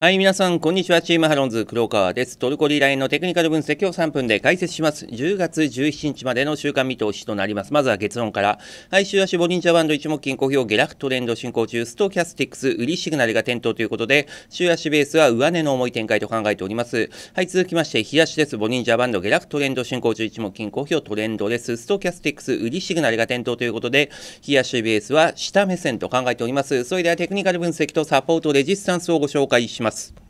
はい、皆さん、こんにちは。チームハロンズ、黒川です。トルコリーラインのテクニカル分析を3分で解説します。10月17日までの週間見通しとなります。まずは結論から。はい、週足ボリンジャーバンド一目金小表下落トレンド進行中、ストキャスティックス、売りシグナルが点灯ということで、週足ベースは上値の重い展開と考えております。はい、続きまして、日足です。ボリンジャーバンド下落トレンド進行中、一目金小表トレンドです。ストキャスティックス、売りシグナルが点灯ということで、日足ベースは下目線と考えております。それではテクニカル分析とサポート、レジスタンスをご紹介します。ます。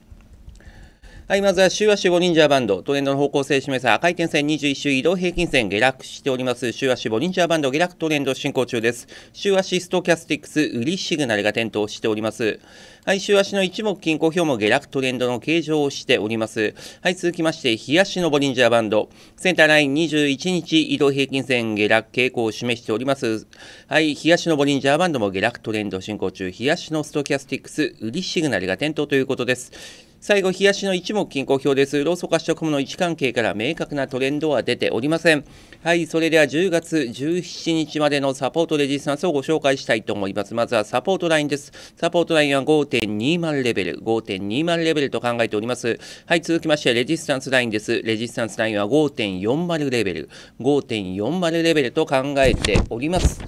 はい、まずは週足ボリンジャーバンド、トレンドの方向性を示す赤い点線21周移動平均線下落しております。週足ボリンジャーバンド下落トレンド進行中です。週足ストキャスティックス売りシグナルが点灯しております。はい、週足の一目均衡表も下落トレンドの形状をしております。はい、続きまして、日足のボリンジャーバンド、センターライン21日移動平均線下落傾向を示しております。はい、日足のボリンジャーバンドも下落トレンド進行中、日足のストキャスティックス売りシグナルが点灯ということです。最後、冷やしの一目均衡表です。労組化取得もの位置関係から明確なトレンドは出ておりません。はい、それでは10月17日までのサポートレジスタンスをご紹介したいと思います。まずはサポートラインです。サポートラインは5.20レベル、5.20レベルと考えております。はい、続きまして、レジスタンスラインです。レジスタンスラインは5.40レベル、5.40レベルと考えております。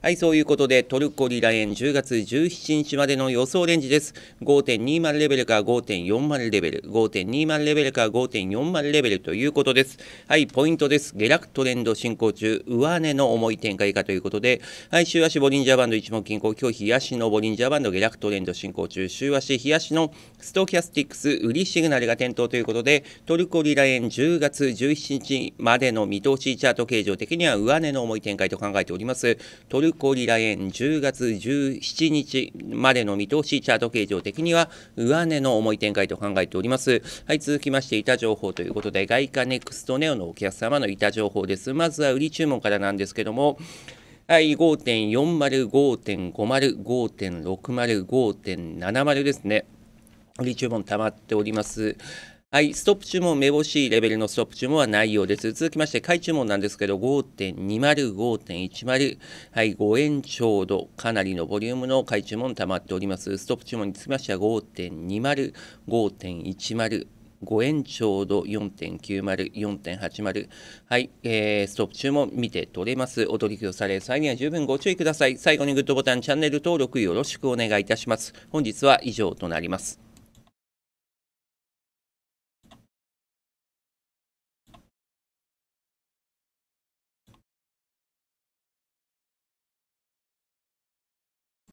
はい、そういうことでトルコリラ円10月17日までの予想レンジです。5.20レベルか5.40レベル、5.20レベルか5.40レベルということです。はい、ポイントです。下落トレンド進行中、上値の重い展開かということで、はい、週足ボリンジャーバンド一目均衡、今日日足のボリンジャーバンド下落トレンド進行中、週足日足のストキャスティックス売りシグナルが点灯ということで、トルコリラ円10月17日までの見通しチャート形状的には上値の重い展開と考えております。トルる小売来円10月17日までの見通し、チャート形状的には上値の重い展開と考えております。はい、続きまして、板情報ということで、外貨ネクストネオのお客様の板情報です。まずは売り注文からなんですけども、はい、5.40、5.50、5.60、5.70ですね。売り注文溜まっております。はい、ストップ注文、めぼしいレベルのストップ注文はないようです。続きまして、買い注文なんですけど、5.20、5.10、はい、5円ちょうど、かなりのボリュームの買い注文溜まっております。ストップ注文につきましては、5.20、5.10、5円ちょうど4.90、4.80はい、えー、ストップ中も見て取れますお取寄せされる際には十分ご注意ください最後にグッドボタンチャンネル登録よろしくお願いいたします本日は以上となります